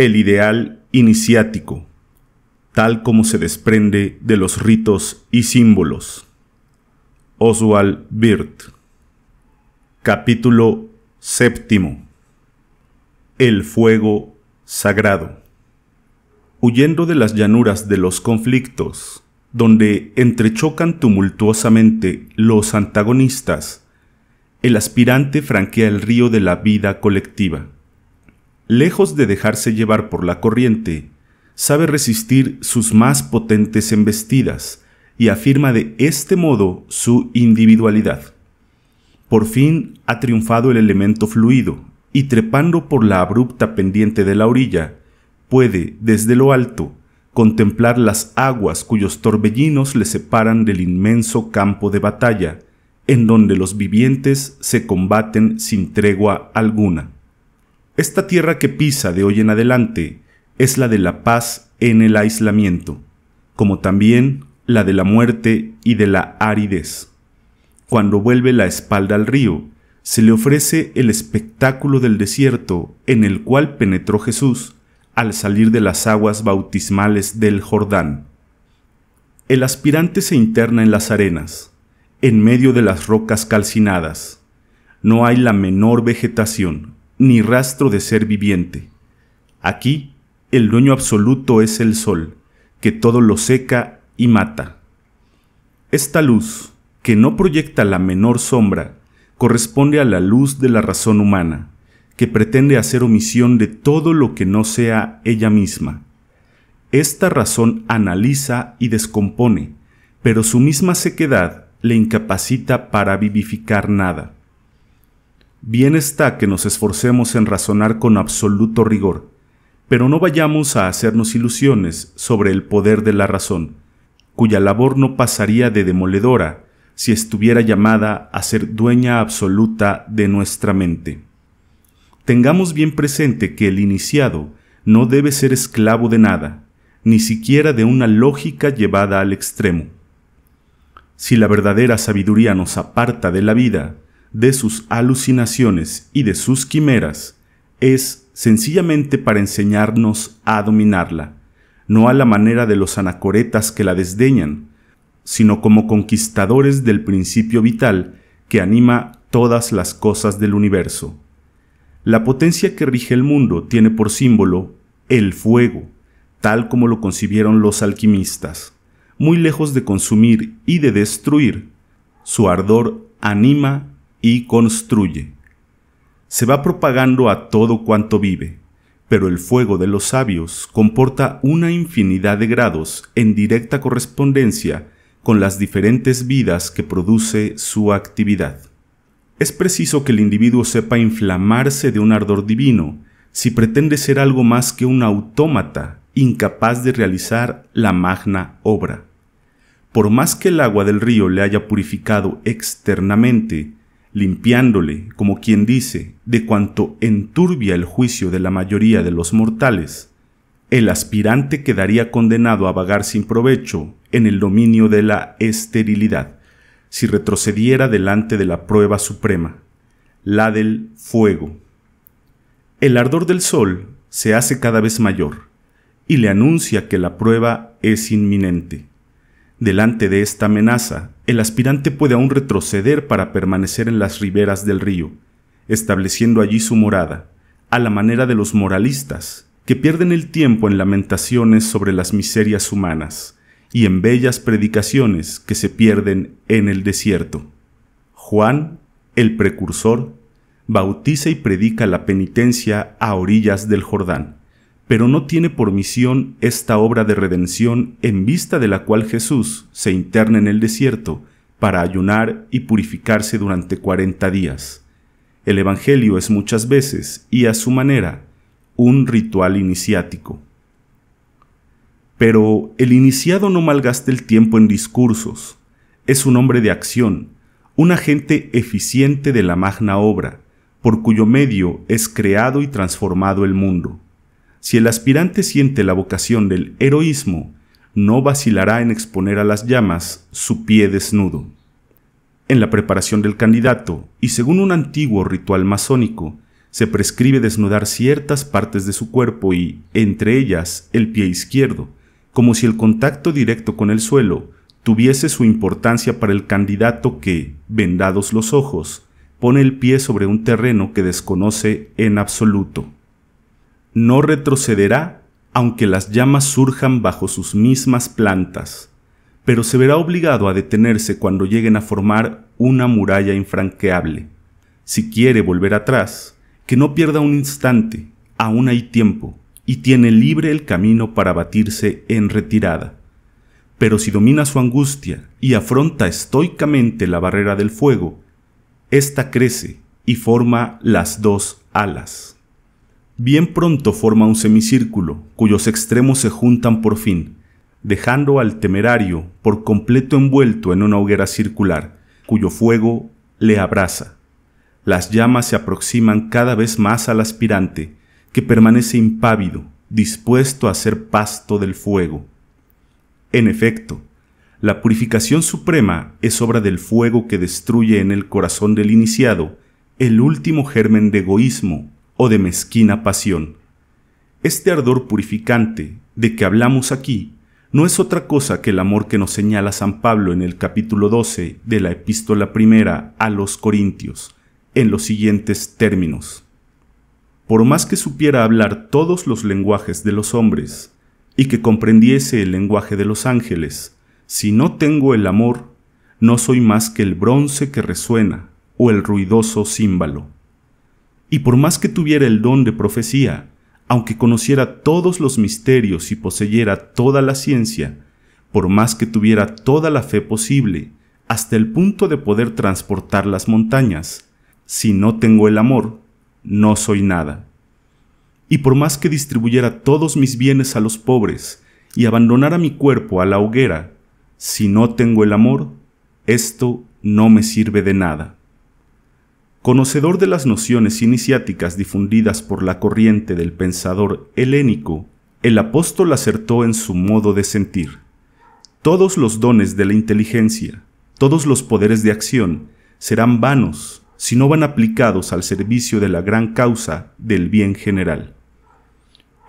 el ideal iniciático, tal como se desprende de los ritos y símbolos. Oswald Birt. Capítulo séptimo. El fuego sagrado. Huyendo de las llanuras de los conflictos, donde entrechocan tumultuosamente los antagonistas, el aspirante franquea el río de la vida colectiva lejos de dejarse llevar por la corriente, sabe resistir sus más potentes embestidas y afirma de este modo su individualidad. Por fin ha triunfado el elemento fluido y trepando por la abrupta pendiente de la orilla, puede, desde lo alto, contemplar las aguas cuyos torbellinos le separan del inmenso campo de batalla, en donde los vivientes se combaten sin tregua alguna. Esta tierra que pisa de hoy en adelante es la de la paz en el aislamiento, como también la de la muerte y de la aridez. Cuando vuelve la espalda al río, se le ofrece el espectáculo del desierto en el cual penetró Jesús al salir de las aguas bautismales del Jordán. El aspirante se interna en las arenas, en medio de las rocas calcinadas. No hay la menor vegetación, ni rastro de ser viviente. Aquí, el dueño absoluto es el sol, que todo lo seca y mata. Esta luz, que no proyecta la menor sombra, corresponde a la luz de la razón humana, que pretende hacer omisión de todo lo que no sea ella misma. Esta razón analiza y descompone, pero su misma sequedad le incapacita para vivificar nada. Bien está que nos esforcemos en razonar con absoluto rigor, pero no vayamos a hacernos ilusiones sobre el poder de la razón, cuya labor no pasaría de demoledora si estuviera llamada a ser dueña absoluta de nuestra mente. Tengamos bien presente que el iniciado no debe ser esclavo de nada, ni siquiera de una lógica llevada al extremo. Si la verdadera sabiduría nos aparta de la vida, de sus alucinaciones y de sus quimeras es sencillamente para enseñarnos a dominarla, no a la manera de los anacoretas que la desdeñan, sino como conquistadores del principio vital que anima todas las cosas del universo. La potencia que rige el mundo tiene por símbolo el fuego, tal como lo concibieron los alquimistas. Muy lejos de consumir y de destruir, su ardor anima y construye. Se va propagando a todo cuanto vive, pero el fuego de los sabios comporta una infinidad de grados en directa correspondencia con las diferentes vidas que produce su actividad. Es preciso que el individuo sepa inflamarse de un ardor divino si pretende ser algo más que un autómata incapaz de realizar la magna obra. Por más que el agua del río le haya purificado externamente, limpiándole, como quien dice, de cuanto enturbia el juicio de la mayoría de los mortales, el aspirante quedaría condenado a vagar sin provecho en el dominio de la esterilidad, si retrocediera delante de la prueba suprema, la del fuego. El ardor del sol se hace cada vez mayor, y le anuncia que la prueba es inminente. Delante de esta amenaza, el aspirante puede aún retroceder para permanecer en las riberas del río, estableciendo allí su morada, a la manera de los moralistas, que pierden el tiempo en lamentaciones sobre las miserias humanas y en bellas predicaciones que se pierden en el desierto. Juan, el precursor, bautiza y predica la penitencia a orillas del Jordán, pero no tiene por misión esta obra de redención en vista de la cual Jesús se interna en el desierto para ayunar y purificarse durante cuarenta días. El Evangelio es muchas veces, y a su manera, un ritual iniciático. Pero el iniciado no malgasta el tiempo en discursos, es un hombre de acción, un agente eficiente de la magna obra, por cuyo medio es creado y transformado el mundo. Si el aspirante siente la vocación del heroísmo, no vacilará en exponer a las llamas su pie desnudo. En la preparación del candidato, y según un antiguo ritual masónico, se prescribe desnudar ciertas partes de su cuerpo y, entre ellas, el pie izquierdo, como si el contacto directo con el suelo tuviese su importancia para el candidato que, vendados los ojos, pone el pie sobre un terreno que desconoce en absoluto. No retrocederá aunque las llamas surjan bajo sus mismas plantas, pero se verá obligado a detenerse cuando lleguen a formar una muralla infranqueable. Si quiere volver atrás, que no pierda un instante, aún hay tiempo, y tiene libre el camino para batirse en retirada. Pero si domina su angustia y afronta estoicamente la barrera del fuego, ésta crece y forma las dos alas bien pronto forma un semicírculo, cuyos extremos se juntan por fin, dejando al temerario por completo envuelto en una hoguera circular, cuyo fuego le abraza. Las llamas se aproximan cada vez más al aspirante, que permanece impávido, dispuesto a ser pasto del fuego. En efecto, la purificación suprema es obra del fuego que destruye en el corazón del iniciado el último germen de egoísmo, o de mezquina pasión. Este ardor purificante de que hablamos aquí no es otra cosa que el amor que nos señala San Pablo en el capítulo 12 de la epístola primera a los Corintios, en los siguientes términos. Por más que supiera hablar todos los lenguajes de los hombres, y que comprendiese el lenguaje de los ángeles, si no tengo el amor, no soy más que el bronce que resuena, o el ruidoso címbalo. Y por más que tuviera el don de profecía, aunque conociera todos los misterios y poseyera toda la ciencia, por más que tuviera toda la fe posible, hasta el punto de poder transportar las montañas, si no tengo el amor, no soy nada. Y por más que distribuyera todos mis bienes a los pobres y abandonara mi cuerpo a la hoguera, si no tengo el amor, esto no me sirve de nada. Conocedor de las nociones iniciáticas difundidas por la corriente del pensador helénico, el apóstol acertó en su modo de sentir. Todos los dones de la inteligencia, todos los poderes de acción, serán vanos si no van aplicados al servicio de la gran causa del bien general.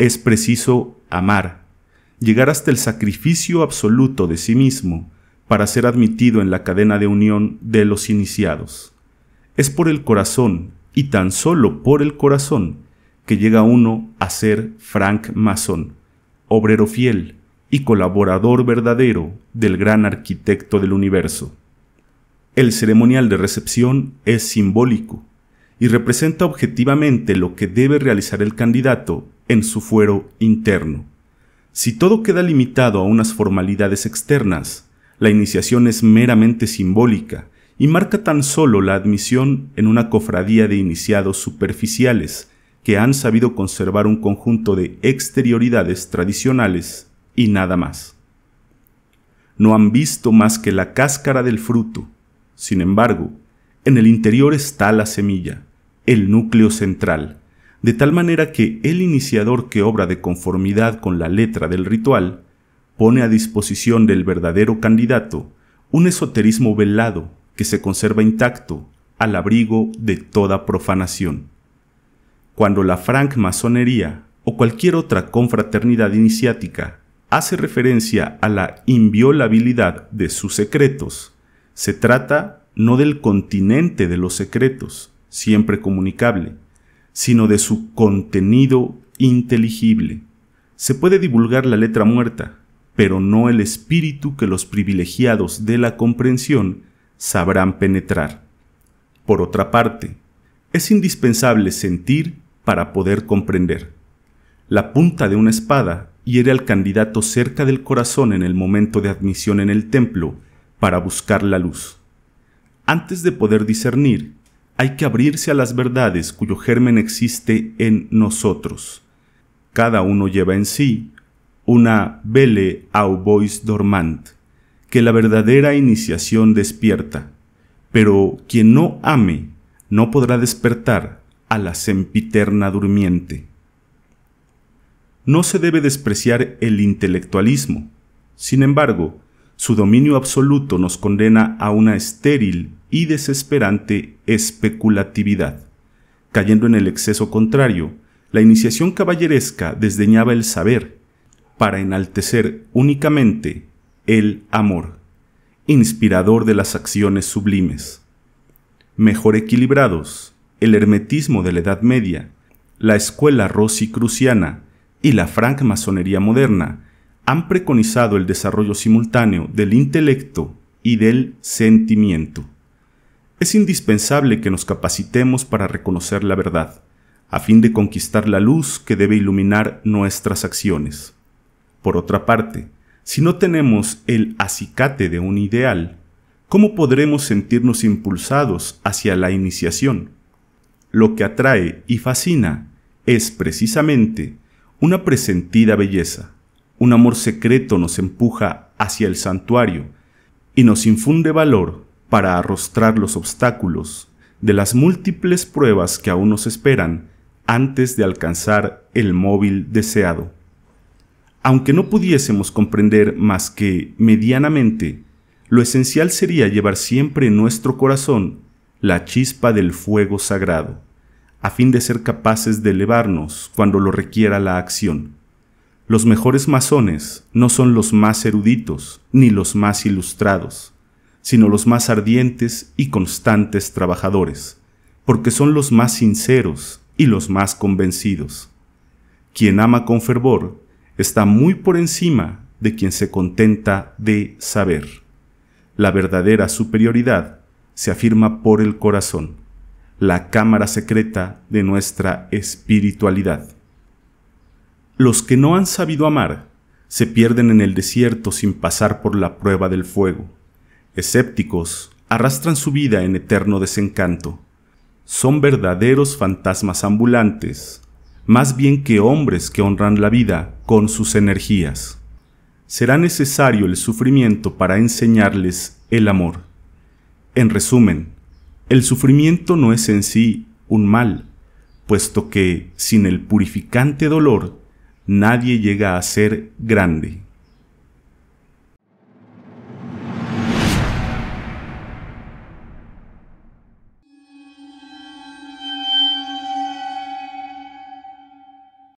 Es preciso amar, llegar hasta el sacrificio absoluto de sí mismo para ser admitido en la cadena de unión de los iniciados. Es por el corazón, y tan solo por el corazón, que llega uno a ser Frank Mason, obrero fiel y colaborador verdadero del gran arquitecto del universo. El ceremonial de recepción es simbólico y representa objetivamente lo que debe realizar el candidato en su fuero interno. Si todo queda limitado a unas formalidades externas, la iniciación es meramente simbólica y marca tan solo la admisión en una cofradía de iniciados superficiales que han sabido conservar un conjunto de exterioridades tradicionales y nada más. No han visto más que la cáscara del fruto, sin embargo, en el interior está la semilla, el núcleo central, de tal manera que el iniciador que obra de conformidad con la letra del ritual pone a disposición del verdadero candidato un esoterismo velado que se conserva intacto, al abrigo de toda profanación. Cuando la francmasonería o cualquier otra confraternidad iniciática hace referencia a la inviolabilidad de sus secretos, se trata no del continente de los secretos, siempre comunicable, sino de su contenido inteligible. Se puede divulgar la letra muerta, pero no el espíritu que los privilegiados de la comprensión sabrán penetrar. Por otra parte, es indispensable sentir para poder comprender. La punta de una espada hiere al candidato cerca del corazón en el momento de admisión en el templo para buscar la luz. Antes de poder discernir, hay que abrirse a las verdades cuyo germen existe en nosotros. Cada uno lleva en sí una vele au bois dormant, que la verdadera iniciación despierta, pero quien no ame no podrá despertar a la sempiterna durmiente. No se debe despreciar el intelectualismo, sin embargo, su dominio absoluto nos condena a una estéril y desesperante especulatividad. Cayendo en el exceso contrario, la iniciación caballeresca desdeñaba el saber, para enaltecer únicamente el amor, inspirador de las acciones sublimes. Mejor equilibrados, el hermetismo de la Edad Media, la escuela rosicruciana y la francmasonería moderna han preconizado el desarrollo simultáneo del intelecto y del sentimiento. Es indispensable que nos capacitemos para reconocer la verdad, a fin de conquistar la luz que debe iluminar nuestras acciones. Por otra parte, si no tenemos el acicate de un ideal, ¿cómo podremos sentirnos impulsados hacia la iniciación? Lo que atrae y fascina es precisamente una presentida belleza. Un amor secreto nos empuja hacia el santuario y nos infunde valor para arrostrar los obstáculos de las múltiples pruebas que aún nos esperan antes de alcanzar el móvil deseado. Aunque no pudiésemos comprender más que medianamente, lo esencial sería llevar siempre en nuestro corazón la chispa del fuego sagrado, a fin de ser capaces de elevarnos cuando lo requiera la acción. Los mejores masones no son los más eruditos ni los más ilustrados, sino los más ardientes y constantes trabajadores, porque son los más sinceros y los más convencidos. Quien ama con fervor está muy por encima de quien se contenta de saber. La verdadera superioridad se afirma por el corazón, la cámara secreta de nuestra espiritualidad. Los que no han sabido amar se pierden en el desierto sin pasar por la prueba del fuego. Escépticos arrastran su vida en eterno desencanto. Son verdaderos fantasmas ambulantes más bien que hombres que honran la vida con sus energías. Será necesario el sufrimiento para enseñarles el amor. En resumen, el sufrimiento no es en sí un mal, puesto que sin el purificante dolor nadie llega a ser grande.